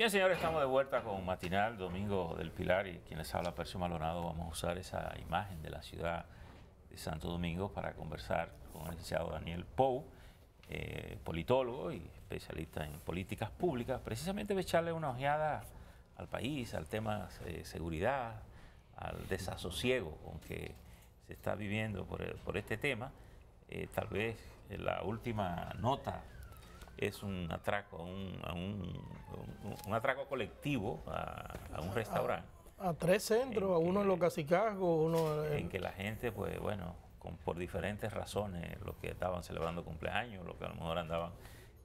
Bien, señores, estamos de vuelta con Matinal, Domingo del Pilar y quienes les habla, Percio Malonado, Vamos a usar esa imagen de la ciudad de Santo Domingo para conversar con el licenciado Daniel Pou, eh, politólogo y especialista en políticas públicas, precisamente echarle una ojeada al país, al tema de eh, seguridad, al desasosiego con que se está viviendo por, este tema. Eh, tal vez la última nota es un atraco, un, un, atraco colectivo a, un restaurante. A, tres centros, a uno en los cacicazgos, uno en... en que la gente, pues bueno, por diferentes razones, los que estaban celebrando cumpleaños, los que a lo mejor andaban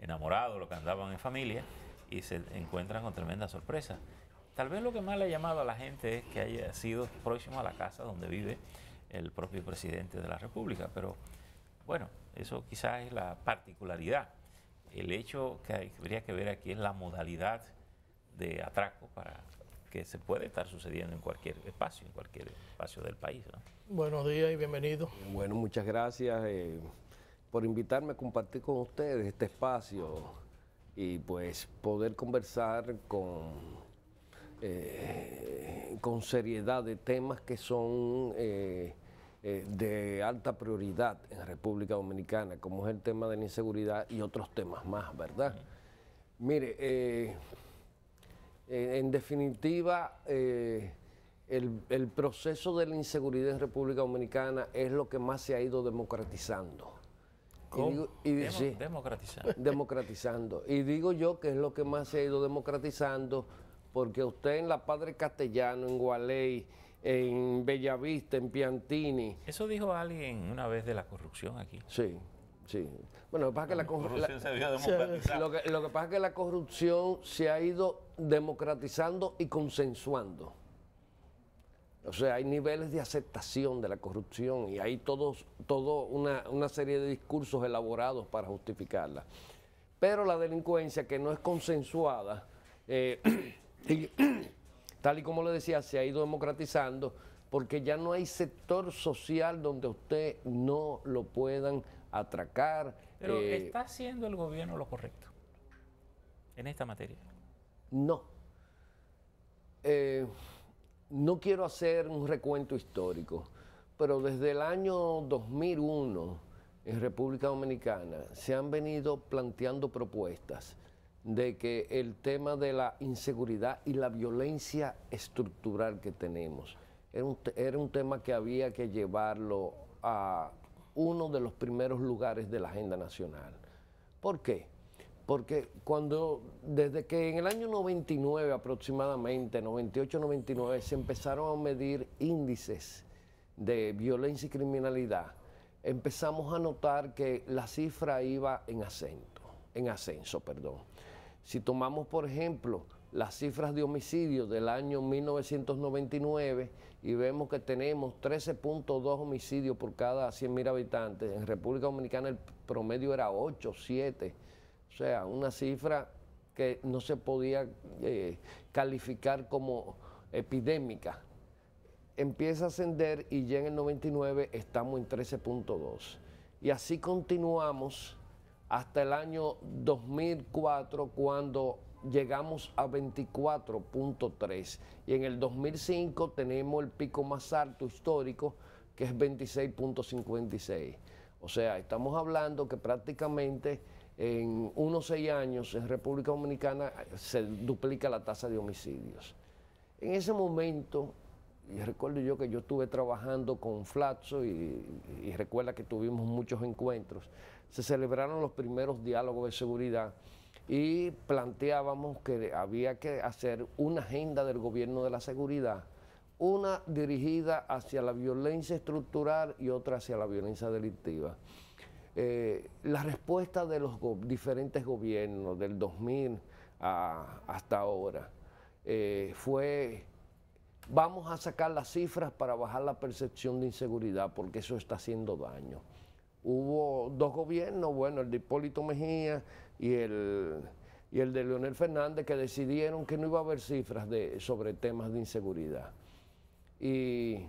enamorados, los que andaban en familia, y se encuentran con tremenda sorpresa. Tal vez lo que más le ha llamado a la gente es que haya sido próximo a la casa donde vive el propio presidente de la República, pero bueno, eso quizás es la particularidad el hecho que habría que ver aquí es la modalidad de atraco para que se puede estar sucediendo en cualquier espacio, en cualquier espacio del país. Buenos días y bienvenido. Bueno, muchas gracias eh, por invitarme a compartir con ustedes este espacio y pues poder conversar con, eh, con seriedad de temas que son eh, eh, de alta prioridad en República Dominicana, como es el tema de la inseguridad y otros temas más, ¿verdad? Mire, eh, en definitiva, eh, el, proceso de la inseguridad en República Dominicana es lo que más se ha ido democratizando. ¿Cómo? democratizando. Democratizando. Y digo yo que es lo que más se ha ido democratizando porque usted en la Padre Castellano, en Gualey, en Bellavista, en Piantini. Eso dijo alguien una vez de la corrupción aquí. Sí. Sí. Bueno, lo que pasa que la, corrupción se pasa es que la corrupción se ha ido democratizando y consensuando. O sea, hay niveles de aceptación de la corrupción y hay toda todo una, serie de discursos elaborados para justificarla. Pero la delincuencia que no es consensuada eh, tal y como le decía, se ha ido democratizando porque ya no hay sector social donde usted no lo puedan atracar. Pero eh, ¿está haciendo el gobierno lo correcto en esta materia? No. Eh, no quiero hacer un recuento histórico, pero desde el año 2001 en República Dominicana se han venido planteando propuestas de que el tema de la inseguridad y la violencia estructural que tenemos era un, tema que había que llevarlo a uno de los primeros lugares de la agenda nacional. ¿Por qué? Porque cuando, desde que en el año 99 aproximadamente, 98-99, se empezaron a medir índices de violencia y criminalidad, empezamos a notar que la cifra iba en ascenso, en ascenso, perdón. Si tomamos, por ejemplo, las cifras de homicidios del año 1999 y vemos que tenemos 13.2 homicidios por cada 100.000 habitantes, en República Dominicana el promedio era 8, 7, o sea, una cifra que no se podía eh, calificar como epidémica. Empieza a ascender y ya en el 99 estamos en 13.2. Y así continuamos hasta el año 2004 cuando llegamos a 24.3 y en el 2005 tenemos el pico más alto histórico que es 26.56. O sea, estamos hablando que prácticamente en unos seis años en República Dominicana eh, se duplica la tasa de homicidios. En ese momento, y recuerdo yo que yo estuve trabajando con Flaxo y recuerda que tuvimos muchos encuentros, se celebraron los primeros diálogos de seguridad y planteábamos que había que hacer una agenda del gobierno de la seguridad, una dirigida hacia la violencia estructural y otra hacia la violencia delictiva. Eh, la respuesta de los diferentes gobiernos del 2000 hasta ahora eh, fue vamos a sacar las cifras para bajar la percepción de inseguridad porque eso está haciendo daño hubo dos gobiernos, bueno, el de Hipólito Mejía y el, de Leonel Fernández, que decidieron que no iba a haber cifras sobre temas de inseguridad. Y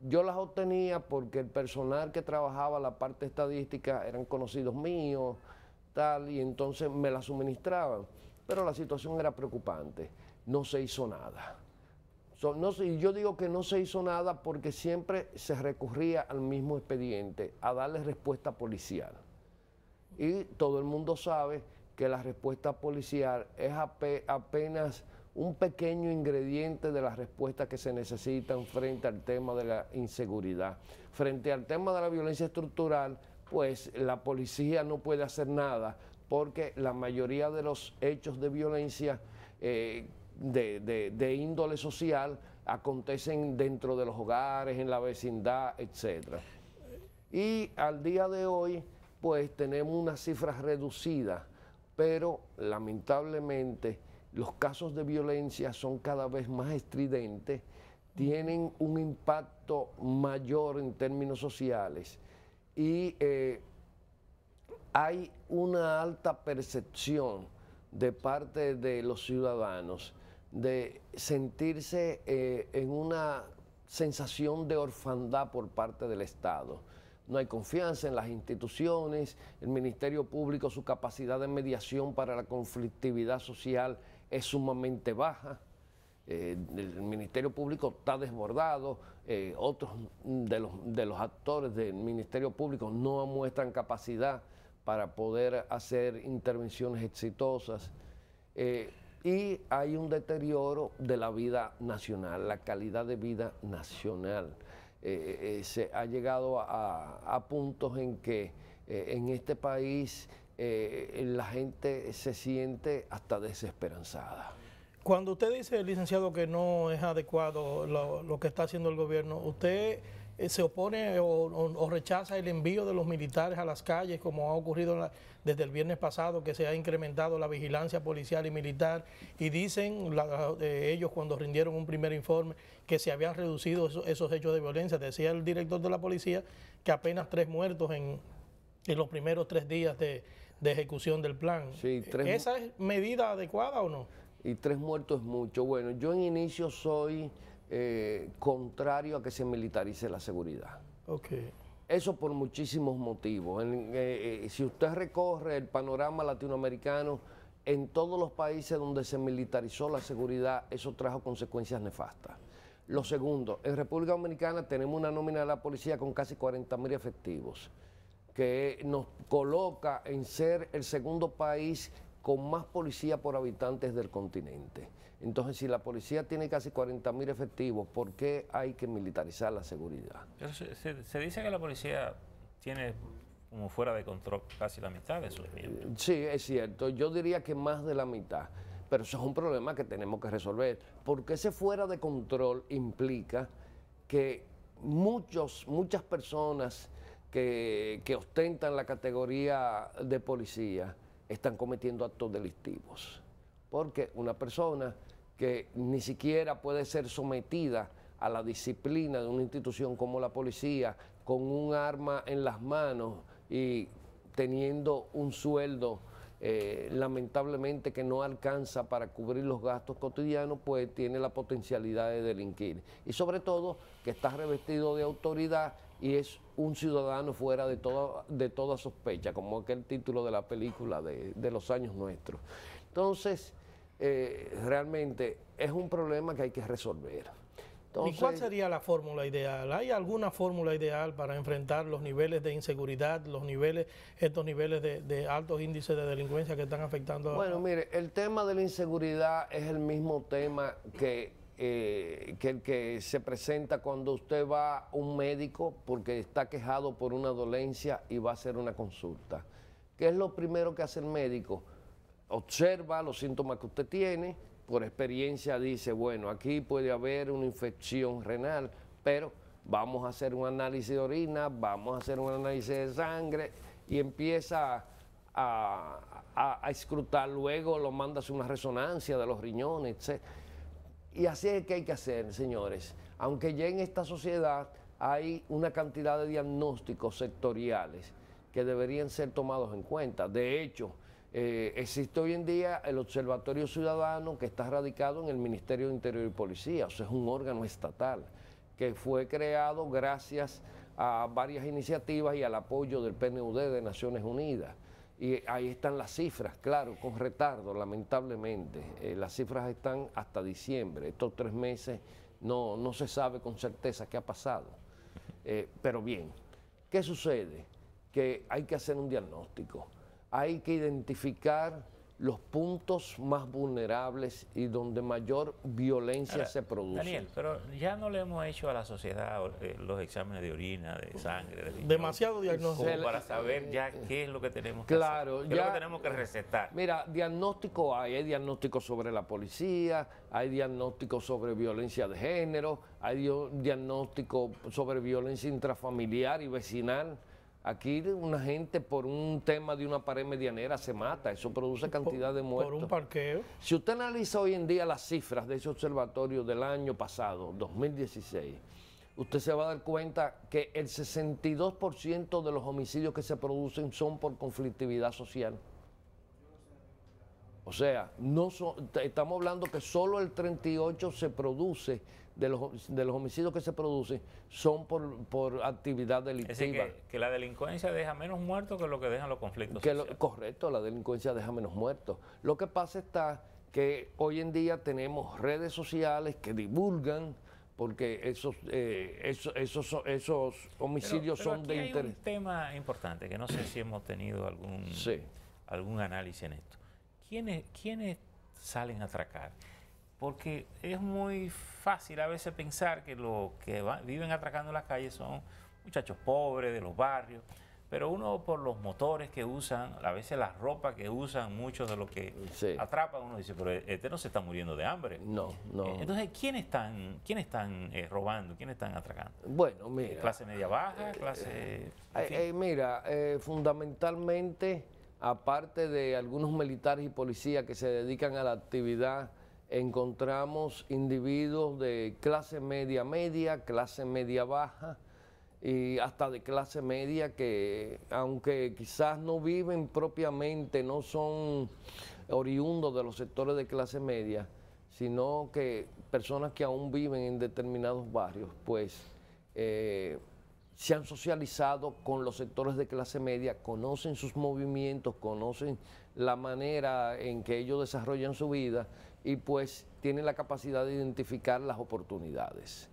yo las obtenía porque el personal que trabajaba la parte estadística eran conocidos míos, tal, y entonces me las suministraban. Pero la situación era preocupante, no se hizo nada. Y yo digo que no se hizo nada porque siempre se recurría al mismo expediente, a darle respuesta policial. Y todo el mundo sabe que la respuesta policial es apenas un pequeño ingrediente de las respuestas que se necesitan frente al tema de la inseguridad. Frente al tema de la violencia estructural, pues la policía no puede hacer nada porque la mayoría de los hechos de violencia eh, de, índole social acontecen dentro de los hogares, en la vecindad, etc. Y al día de hoy, pues tenemos unas cifras reducidas, pero lamentablemente los casos de violencia son cada vez más estridentes, tienen un impacto mayor en términos sociales y eh, hay una alta percepción de parte de los ciudadanos de sentirse eh, en una sensación de orfandad por parte del Estado. No hay confianza en las instituciones, el Ministerio Público, su capacidad de mediación para la conflictividad social es sumamente baja. Eh, el Ministerio Público está desbordado, eh, otros de los, de los actores del Ministerio Público no muestran capacidad para poder hacer intervenciones exitosas y hay un deterioro de la vida nacional, la calidad de vida nacional. Eh, eh, eh, se ha llegado a, puntos en que en este país la gente se siente hasta desesperanzada. Cuando usted dice, licenciado, que no es adecuado lo, lo que está haciendo el gobierno, usted eh, se opone o, rechaza el envío de los militares a las calles, como ha ocurrido desde el viernes pasado, que se ha incrementado la vigilancia policial y militar, y dicen eh, ellos cuando rindieron un primer informe que se habían reducido esos hechos de violencia. Decía el director de la policía que apenas tres muertos en, los primeros tres días de, ejecución del plan. ¿Esa es medida adecuada o no? Y tres muertos es mucho. Bueno, yo en inicio soy eh, contrario a que se militarice la seguridad. Eso por muchísimos motivos. Eh, eh, si usted recorre el panorama latinoamericano, en todos los países donde se militarizó la seguridad, eso trajo consecuencias nefastas. Lo segundo, en República Dominicana tenemos una nómina de la policía con casi 40 mil efectivos, que nos coloca en ser el segundo país con más policía por habitantes del continente. Entonces, si la policía tiene casi 40 mil efectivos, ¿por qué hay que militarizar la seguridad? se, dice que la policía tiene como fuera de control casi la mitad de sus eh, miembros. Sí, es cierto. Yo diría que más de la mitad. Pero eso es un problema que tenemos que resolver. Porque ese fuera de control implica que muchos, muchas personas que ostentan la categoría de policía están cometiendo actos delictivos porque una persona que ni siquiera puede ser sometida a la disciplina de una institución como la policía, con un arma en las manos y teniendo un sueldo eh, lamentablemente que no alcanza para cubrir los gastos cotidianos, pues tiene la potencialidad de delinquir. Y sobre todo que está revestido de autoridad y es un ciudadano fuera de, todo, de toda sospecha, como aquel título de la película de, de los años nuestros. Entonces, eh, realmente es un problema que hay que resolver. ¿Y cuál sería la fórmula ideal? ¿Hay alguna fórmula ideal para enfrentar los niveles de inseguridad, los niveles, estos niveles de, altos índices de delincuencia que están afectando? Bueno, mire, el tema de la inseguridad es el mismo tema que, eh, que el que se presenta cuando usted va a un médico porque está quejado por una dolencia y va a hacer una consulta. ¿Qué es lo primero que hace el médico? observa los síntomas que usted tiene, por experiencia dice, bueno, aquí puede haber una infección renal, pero vamos a hacer un análisis de orina, vamos a hacer un análisis de sangre y empieza a, escrutar, luego lo mandas una resonancia de los riñones, etc. Y así es que hay que hacer, señores. Aunque ya en esta sociedad hay una cantidad de diagnósticos sectoriales que deberían ser tomados en cuenta. De hecho, eh, existe hoy en día el Observatorio Ciudadano que está radicado en el Ministerio de Interior y Policía, o sea, es un órgano estatal que fue creado gracias a varias iniciativas y al apoyo del PNUD de Naciones Unidas. Y ahí están las cifras, claro, con retardo, lamentablemente. Eh, las cifras están hasta diciembre. Estos tres meses no, no se sabe con certeza qué ha pasado. Eh, pero bien, ¿qué sucede? Que hay que hacer un diagnóstico hay que identificar los puntos más vulnerables y donde mayor violencia se produce. Daniel, pero ya no le hemos hecho a la sociedad eh, los exámenes de orina, de sangre, de demasiado diagnóstico para saber ya qué es lo que tenemos que claro, hacer, qué ya, es lo que tenemos que recetar. Mira, diagnóstico hay, hay diagnóstico sobre la policía, hay diagnóstico sobre violencia de género, hay diagnóstico sobre violencia intrafamiliar y vecinal Aquí una gente por un tema de una pared medianera se mata, eso produce cantidad de muertos. Por un parqueo. Si usted analiza hoy en día las cifras de ese observatorio del año pasado, 2016, usted se va a dar cuenta que el 62% de los homicidios que se producen son por conflictividad social. O sea, no estamos hablando que solo el 38 se produce de los, de los homicidios que se producen son por, actividad delictiva. que, la delincuencia deja menos muertos que lo que dejan los conflictos. correcto, la delincuencia deja menos muertos. Lo que pasa está que hoy en día tenemos redes sociales que divulgan porque esos, eh, esos, esos, esos, homicidios son de hay un tema importante que no sé si hemos tenido algún, algún análisis en esto. ¿Quiénes, ¿Quiénes salen a atracar? porque es muy fácil a veces pensar que los que viven atracando las calles son muchachos pobres de los barrios, pero uno por los motores que usan, a veces la ropa que usan muchos de los que atrapan, uno dice, pero este no se está muriendo de hambre. No, no. Eh, entonces, ¿quiénes están, quién están eh, robando? ¿Quiénes están atracando? Bueno, eh, mira. ¿Clase media baja? ¿Clase...? mira, fundamentalmente, aparte de algunos militares y policías que se dedican a la actividad encontramos individuos de clase media media, clase media baja y hasta de clase media que aunque quizás no viven propiamente, no son oriundos de los sectores de clase media, sino que personas que aún viven en determinados barrios, pues eh, se han socializado con los sectores de clase media, conocen sus movimientos, conocen la manera en que ellos desarrollan su vida y pues tiene la capacidad de identificar las oportunidades.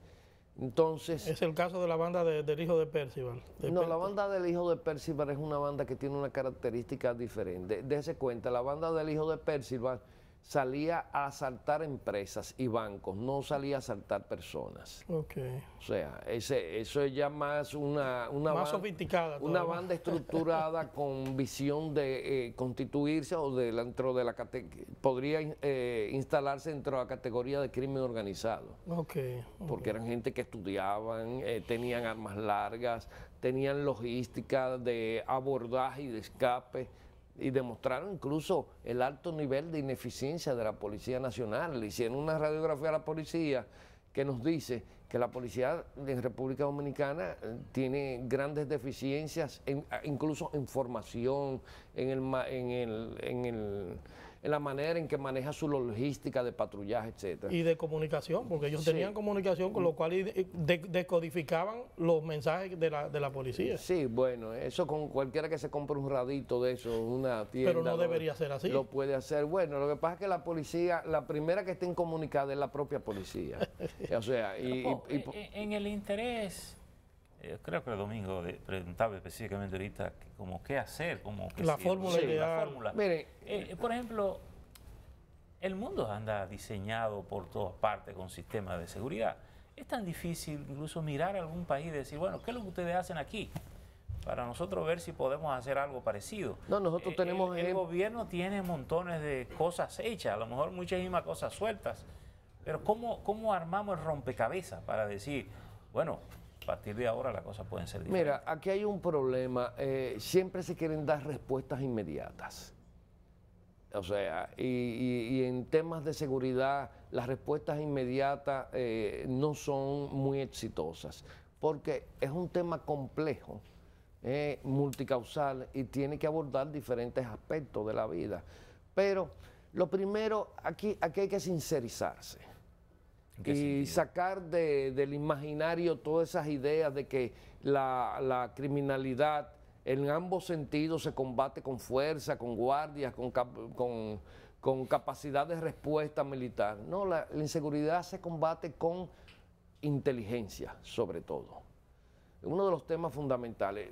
Entonces... Es el caso de la banda del hijo de Percival. no, la banda del hijo de Percival es una banda que tiene una característica diferente. Dese cuenta, la banda del hijo de Percival salía a asaltar empresas y bancos, no salía a asaltar personas. O sea, eso es ya más una... una banda estructurada con visión de eh, constituirse o de, dentro de la podría eh, instalarse dentro de la categoría de crimen organizado. Porque eran gente que estudiaban, eh, tenían armas largas, tenían logística de abordaje y de escape y demostraron incluso el alto nivel de ineficiencia de la Policía Nacional. Le hicieron una radiografía a la policía que nos dice que la policía en República Dominicana eh, tiene grandes deficiencias, incluso en formación, en el, en el en la manera en que maneja su logística de patrullaje, etcétera. Y de comunicación, porque ellos tenían comunicación, con lo cual decodificaban los mensajes de la, policía. Sí, bueno, eso con cualquiera que se compre un radito de eso, una tienda. Pero no debería ser así. Lo puede hacer. Bueno, lo que pasa es que la policía, la primera que está incomunicada es la propia policía. o sea, y en el interés eh, creo que el domingo eh, preguntaba específicamente ahorita como qué hacer, como que la, fórmula la fórmula. Mire, eh, por ejemplo, el mundo anda diseñado por todas partes con sistemas de seguridad. Es tan difícil incluso mirar a algún país y decir, bueno, ¿qué es lo que ustedes hacen aquí? Para nosotros ver si podemos hacer algo parecido. No, nosotros tenemos... El, gobierno tiene montones de cosas hechas, a lo mejor muchas mismas cosas sueltas, pero ¿cómo, cómo armamos el rompecabezas para decir, bueno, a partir de ahora las cosas pueden ser diferentes. Mira, aquí hay un problema. Eh, siempre se quieren dar respuestas inmediatas. O sea, y, en temas de seguridad, las respuestas inmediatas eh, no son muy exitosas, porque es un tema complejo, eh, multicausal, y tiene que abordar diferentes aspectos de la vida. Pero lo primero, aquí, aquí hay que sincerizarse y sacar de, del imaginario todas esas ideas de que la, criminalidad en ambos sentidos se combate con fuerza, con guardias, con, con, con capacidad de respuesta militar. No, la, inseguridad se combate con inteligencia, sobre todo. Uno de los temas fundamentales.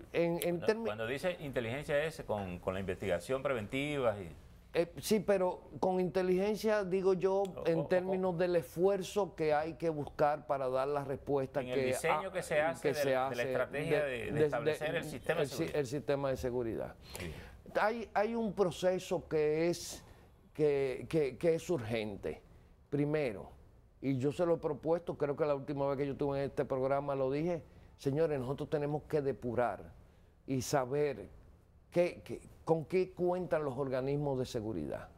cuando, dice inteligencia es con, con la investigación preventiva y... Eh, sí, pero con inteligencia digo yo en términos del esfuerzo que hay que buscar para dar la respuesta en que el diseño que se hace, de, la estrategia de, establecer el sistema de seguridad. El, sistema de seguridad. Hay, un proceso que es que, es urgente. Primero, y yo se lo he propuesto, creo que la última vez que yo estuve en este programa lo dije, señores, nosotros tenemos que depurar y saber qué, qué, ¿con qué cuentan los organismos de seguridad?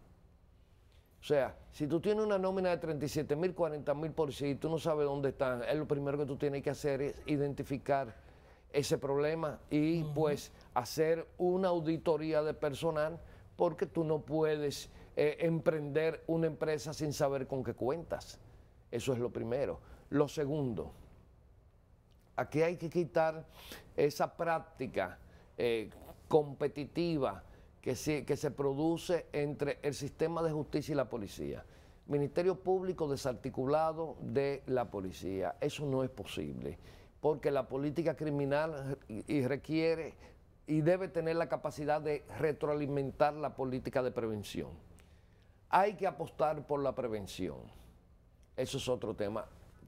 O sea, si tú tienes una nómina de 37 mil, 40 mil ciento y tú no sabes dónde están, es lo primero que tú tienes que hacer es identificar ese problema y pues hacer una auditoría de personal porque tú no puedes eh, emprender una empresa sin saber con qué cuentas. Eso es lo primero. Lo segundo, aquí hay que quitar esa práctica eh, competitiva que se, que se produce entre el sistema de justicia y la policía. Ministerio Público desarticulado de la policía. Eso no es posible, porque la política criminal y requiere y debe tener la capacidad de retroalimentar la política de prevención. Hay que apostar por la prevención. Eso es otro tema.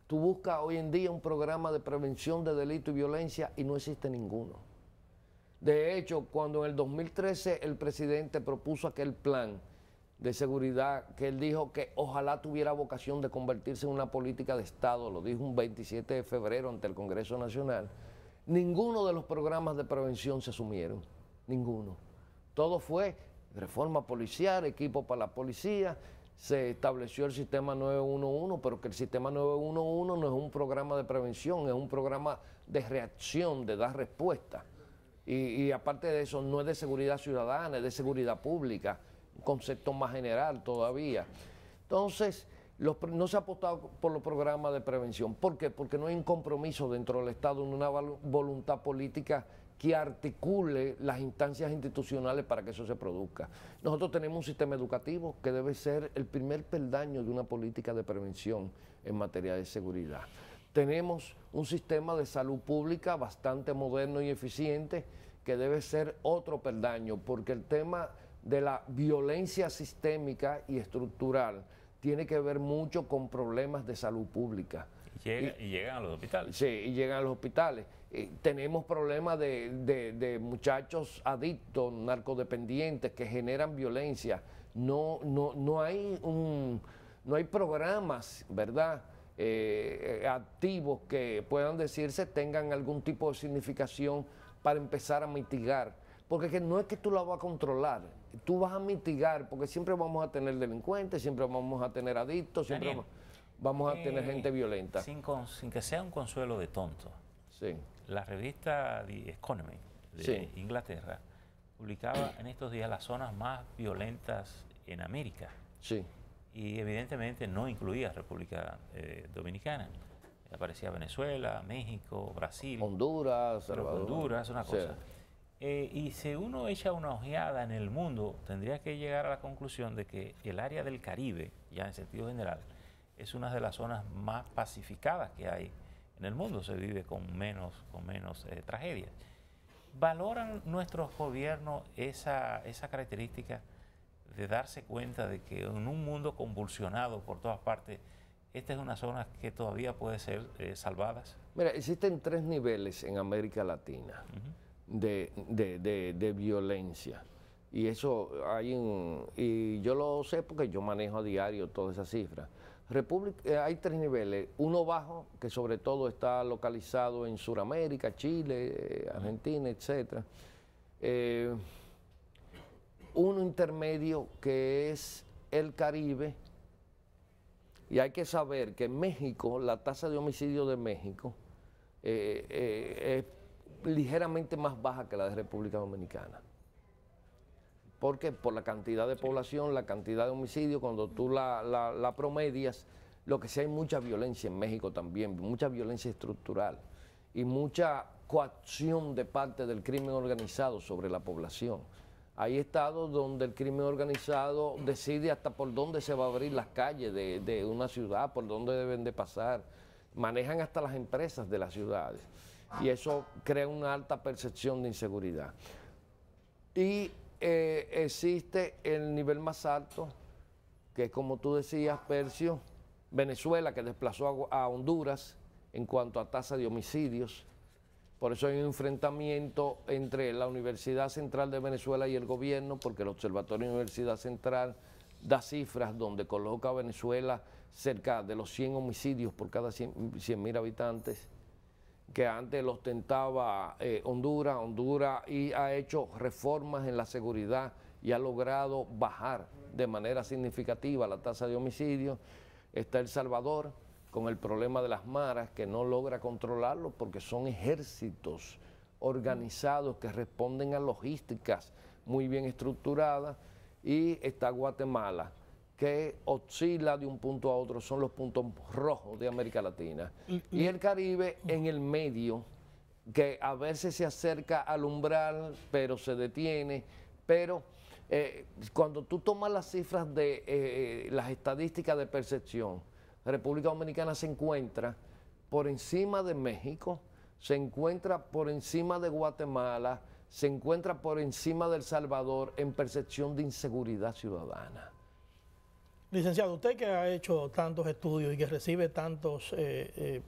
Tú buscas hoy en día un programa de prevención de delito y violencia y no existe ninguno. De hecho, cuando en el 2013 el presidente propuso aquel plan de seguridad, que él dijo que ojalá tuviera vocación de convertirse en una política de Estado, lo dijo un 27 de febrero ante el Congreso Nacional, ninguno de los programas de prevención se asumieron, ninguno. Todo fue reforma policial, equipo para la policía, se estableció el sistema 911, pero que el sistema 911 no es un programa de prevención, es un programa de reacción, de dar respuesta. Y, aparte de eso, no es de seguridad ciudadana, es de seguridad pública, un concepto más general todavía. Entonces, no se ha apostado por los programas de prevención. ¿Por qué? Porque no hay un compromiso dentro del Estado, una voluntad política que articule las instancias institucionales para que eso se produzca. Nosotros tenemos un sistema educativo que debe ser el primer peldaño de una política de prevención en materia de seguridad tenemos un sistema de salud pública bastante moderno y eficiente que debe ser otro perdaño, porque el tema de la violencia sistémica y estructural tiene que ver mucho con problemas de salud pública. y, llegan a los hospitales. Sí, y llegan a los hospitales. Eh, tenemos problemas de, muchachos adictos, narcodependientes, que generan violencia. No, no, no, hay, no hay programas, ¿verdad? Eh, eh, activos que puedan decirse tengan algún tipo de significación para empezar a mitigar. Porque no es que tú la vas a controlar, tú vas a mitigar, porque siempre vamos a tener delincuentes, siempre vamos a tener adictos, siempre vamos, a tener eh, gente violenta. Sin, que sea un consuelo de tonto. Sí. La revista The Economy de Inglaterra publicaba en estos días las zonas más violentas en América. Sí y evidentemente no incluía República eh, Dominicana. Aparecía Venezuela, México, Brasil. Honduras, Salvador. Honduras, una cosa. Eh, y si uno echa una ojeada en el mundo, tendría que llegar a la conclusión de que el área del Caribe, ya en sentido general, es una de las zonas más pacificadas que hay en el mundo. Se vive con menos, con menos eh, tragedias. ¿Valoran nuestros gobiernos esa, esa característica? de darse cuenta de que en un mundo convulsionado por todas partes, esta es una zona que todavía puede ser eh, salvadas? Mira, existen tres niveles en América Latina de, violencia. Y eso hay un, y yo lo sé porque yo manejo a diario todas esas cifras. Eh, hay tres niveles, uno bajo, que sobre todo está localizado en Sudamérica, Chile, eh, Argentina, etcétera uno intermedio que es el Caribe. Y hay que saber que en México, la tasa de homicidio de México eh, eh, es ligeramente más baja que la de República Dominicana. PORQUE Por la cantidad de población, la cantidad de homicidios, cuando tú la, la promedias, lo que sí hay mucha violencia en México también, mucha violencia estructural y mucha coacción de parte del crimen organizado sobre la población. Hay estados donde el crimen organizado decide hasta por dónde se va a abrir las calles de, una ciudad, por dónde deben de pasar. Manejan hasta las empresas de las ciudades. Y eso crea una alta percepción de inseguridad. Y eh, existe el nivel más alto, que es como tú decías, Percio, Venezuela, que desplazó a Honduras en cuanto a tasa de homicidios. Por eso hay un enfrentamiento entre la Universidad Central de Venezuela y el gobierno, porque el Observatorio Universidad Central da cifras donde coloca a Venezuela cerca de los 100 homicidios por cada 100.000 habitantes, que antes lo ostentaba eh, Honduras, Honduras y ha hecho reformas en la seguridad y ha logrado bajar de manera significativa la tasa de homicidios. Está El Salvador, con el problema de las maras que no logra controlarlo porque son ejércitos organizados que responden a logísticas muy bien estructuradas y está Guatemala que oscila de un punto a otro, son los puntos rojos de América Latina. Y el Caribe en el medio, que a veces se acerca al umbral, pero se detiene. Pero eh, cuando tú tomas las cifras de eh, eh, las estadísticas de percepción, República Dominicana se encuentra por encima de México, se encuentra por encima de Guatemala, se encuentra por encima de El Salvador en percepción de inseguridad ciudadana. Licenciado, usted que ha hecho tantos estudios y que recibe tantos eh, eh,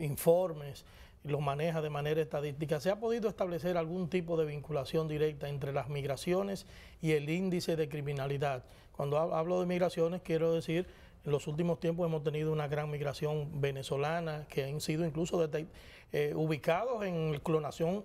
informes y los maneja de manera estadística, ¿se ha podido establecer algún tipo de vinculación directa entre las migraciones y el índice de criminalidad? Cuando hablo de migraciones quiero decir en los últimos tiempos hemos tenido una gran migración venezolana que han sido incluso eh, ubicados en clonación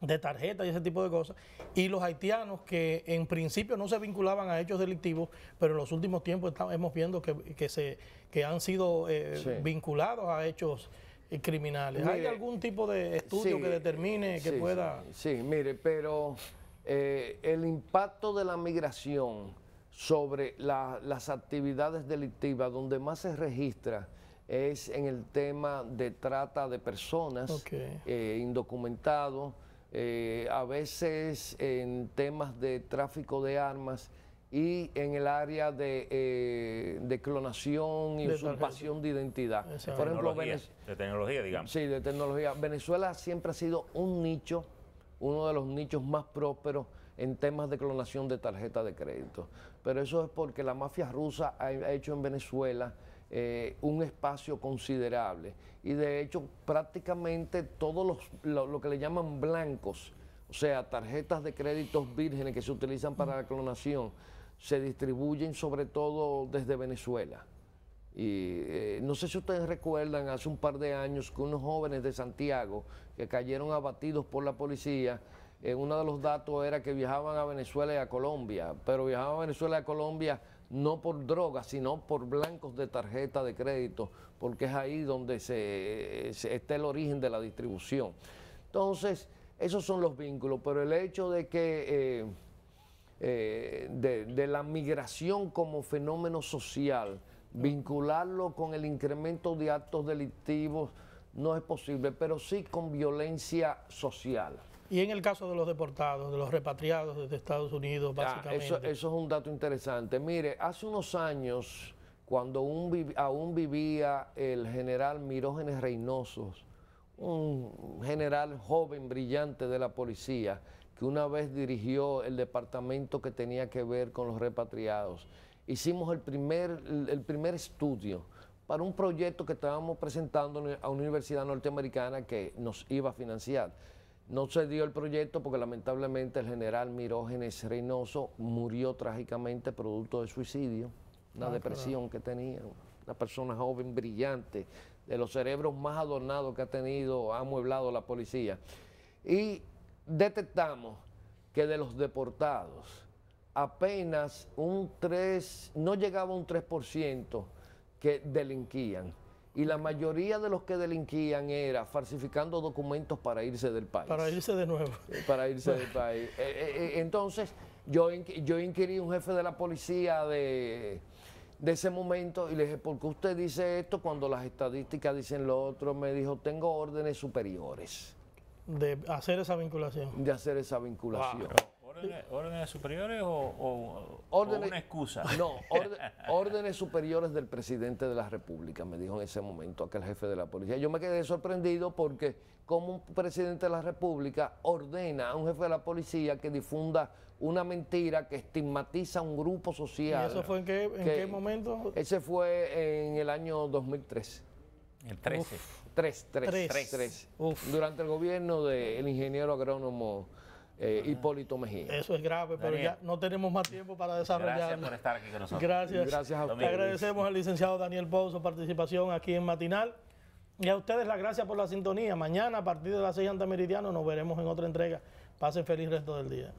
de tarjetas y ese tipo de cosas, y los haitianos que en principio no se vinculaban a hechos delictivos, pero en los últimos tiempos estamos, hemos viendo que, se, que han sido eh, vinculados a hechos eh, criminales. ¿Hay algún tipo de estudio que determine que pueda...? Sí, mire, pero el impacto de la migración sobre las actividades delictivas donde más se registra es en el tema de trata de personas eh, indocumentados, eh, a veces en temas de tráfico de armas y en el área de, eh, clonación y usurpación de identidad. Por ejemplo, de tecnología, digamos. Sí, de tecnología. Venezuela siempre ha sido un nicho, uno de los nichos más prósperos en temas de clonación de tarjetas de crédito. Pero eso es porque la mafia rusa ha, hecho en Venezuela eh, un espacio considerable. Y de hecho, prácticamente todos los, lo, que le llaman blancos, o sea, tarjetas de créditos vírgenes que se utilizan para la clonación, se distribuyen sobre todo desde Venezuela. Y eh, no sé si ustedes recuerdan hace un par de años que unos jóvenes de Santiago que cayeron abatidos por la policía eh, uno de los datos era que viajaban a Venezuela y a Colombia, pero viajaban a Venezuela y a Colombia no por drogas, sino por blancos de tarjeta de crédito, porque es ahí donde se, está el origen de la distribución. Entonces, esos son los vínculos, pero el hecho de que eh, eh, de, la migración como fenómeno social, vincularlo con el incremento de actos delictivos, no es posible, pero sí con violencia social. Y en el caso de los deportados, de los repatriados desde Estados Unidos, básicamente. eso, es un dato interesante. Mire, hace unos años, cuando aún vivía el general Mirógenes Reynosos, un general joven, brillante de la policía, que una vez dirigió el departamento que tenía que ver con los repatriados, hicimos el primer, el primer estudio para un proyecto que estábamos presentando a una universidad norteamericana que nos iba a financiar no se dio el proyecto porque lamentablemente el general Mirógenes Reynoso murió trágicamente producto de suicidio, ah, la depresión que tenía, una persona joven, brillante, de los cerebros más adornados que ha tenido, ha amueblado la policía. Y detectamos que de los deportados, apenas un 3, no llegaba un 3% que delinquían y la mayoría de los que delinquían era falsificando documentos para irse del país. Para irse de nuevo. Para irse del país. Eh, eh, eh, entonces, yo, yo inquirí un jefe de la policía de, ese momento y le dije, ¿por qué usted dice esto cuando las estadísticas dicen lo otro? Me dijo, tengo órdenes superiores. De hacer esa vinculación. De hacer esa vinculación. ¿Órdenes, superiores o, una excusa? No, órdenes superiores del presidente de la República, me dijo en ese momento aquel jefe de la policía. Yo me quedé sorprendido porque como un presidente de la República ordena a un jefe de la policía que difunda una mentira que estigmatiza a un grupo social. ¿Y eso fue en qué, momento? Ese fue en el año 2013. El 13. 3, 3, 3. Durante el gobierno del ingeniero agrónomo eh, Hipólito Mejía. Eso es grave, pero ya no tenemos más tiempo para desarrollar. Gracias por estar aquí con nosotros. Gracias. Gracias agradecemos al licenciado Daniel Pozo, su participación aquí en Matinal. Y a ustedes las gracias por la sintonía. Mañana a partir de las 6 antes meridiano nos veremos en otra entrega. Pasen feliz resto del día.